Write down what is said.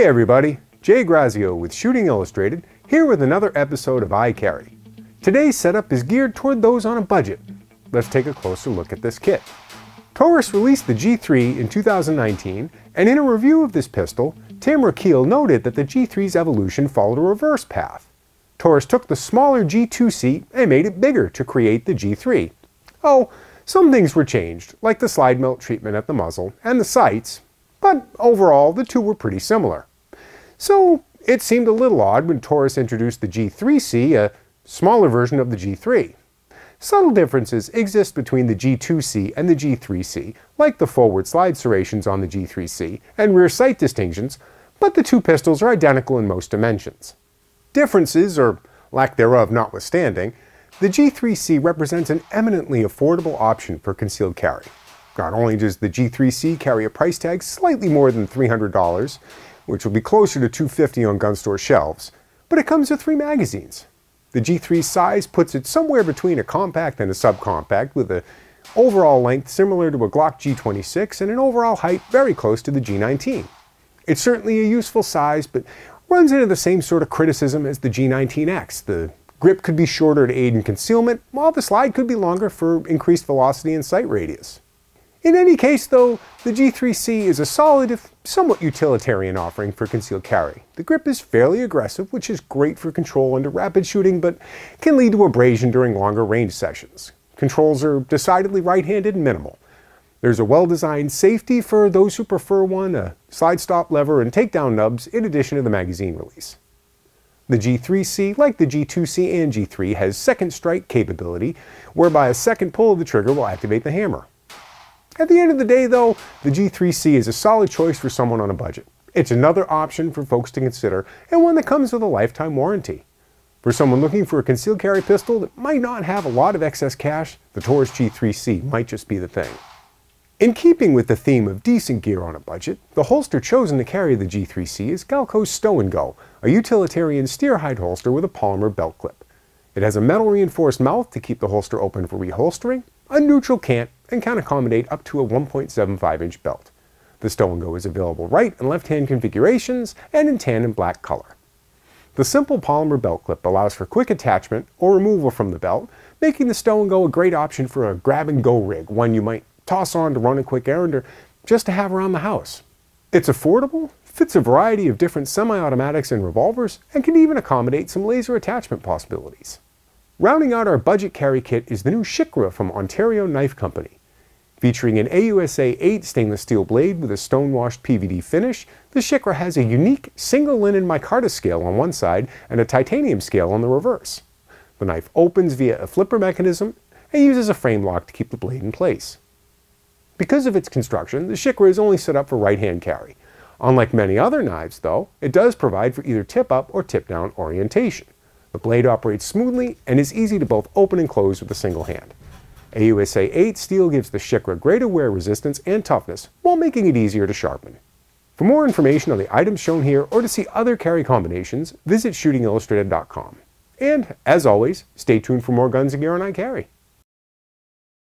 Hey everybody, Jay Grazio with Shooting Illustrated, here with another episode of I Carry. Today's setup is geared toward those on a budget. Let's take a closer look at this kit. Taurus released the G3 in 2019, and in a review of this pistol, Tim Rakiel noted that the G3's evolution followed a reverse path. Taurus took the smaller G2 seat and made it bigger to create the G3. Oh, some things were changed, like the slide melt treatment at the muzzle and the sights, but overall the two were pretty similar. So it seemed a little odd when Taurus introduced the G3C, a smaller version of the G3. Subtle differences exist between the G2C and the G3C, like the forward slide serrations on the G3C and rear sight distinctions, but the two pistols are identical in most dimensions. Differences, or lack thereof notwithstanding, the G3C represents an eminently affordable option for concealed carry. Not only does the G3C carry a price tag slightly more than $300, which will be closer to 250 on gun store shelves, but it comes with three magazines. The G3 size puts it somewhere between a compact and a subcompact with an overall length similar to a Glock G26 and an overall height very close to the G19. It's certainly a useful size, but runs into the same sort of criticism as the G19X. The grip could be shorter to aid in concealment, while the slide could be longer for increased velocity and sight radius. In any case, though, the G3C is a solid, if somewhat utilitarian offering for concealed carry. The grip is fairly aggressive, which is great for control under rapid shooting, but can lead to abrasion during longer range sessions. Controls are decidedly right-handed and minimal. There's a well-designed safety for those who prefer one, a slide stop lever, and takedown nubs in addition to the magazine release. The G3C, like the G2C and G3, has second strike capability, whereby a second pull of the trigger will activate the hammer. At the end of the day though, the G3C is a solid choice for someone on a budget. It's another option for folks to consider and one that comes with a lifetime warranty. For someone looking for a concealed carry pistol that might not have a lot of excess cash, the Taurus G3C might just be the thing. In keeping with the theme of decent gear on a budget, the holster chosen to carry the G3C is Galco's Stow & Go, a utilitarian steerhide holster with a polymer belt clip. It has a metal reinforced mouth to keep the holster open for reholstering, a neutral cant, and can accommodate up to a 1.75 inch belt. The Stow and Go is available right and left hand configurations and in tan and black color. The simple polymer belt clip allows for quick attachment or removal from the belt, making the Stow and Go a great option for a grab and go rig, one you might toss on to run a quick errand or just to have around the house. It's affordable, fits a variety of different semi-automatics and revolvers, and can even accommodate some laser attachment possibilities. Rounding out our budget carry kit is the new Shikra from Ontario Knife Company. Featuring an AUSA 8 stainless steel blade with a stonewashed PVD finish, the Shikra has a unique single linen micarta scale on one side and a titanium scale on the reverse. The knife opens via a flipper mechanism and uses a frame lock to keep the blade in place. Because of its construction, the Shikra is only set up for right-hand carry. Unlike many other knives, though, it does provide for either tip-up or tip-down orientation. The blade operates smoothly and is easy to both open and close with a single hand. AUSA 8 steel gives the Shikra greater wear resistance and toughness, while making it easier to sharpen. For more information on the items shown here or to see other carry combinations, visit shootingillustrated.com. And, as always, stay tuned for more guns and gear on iCarry.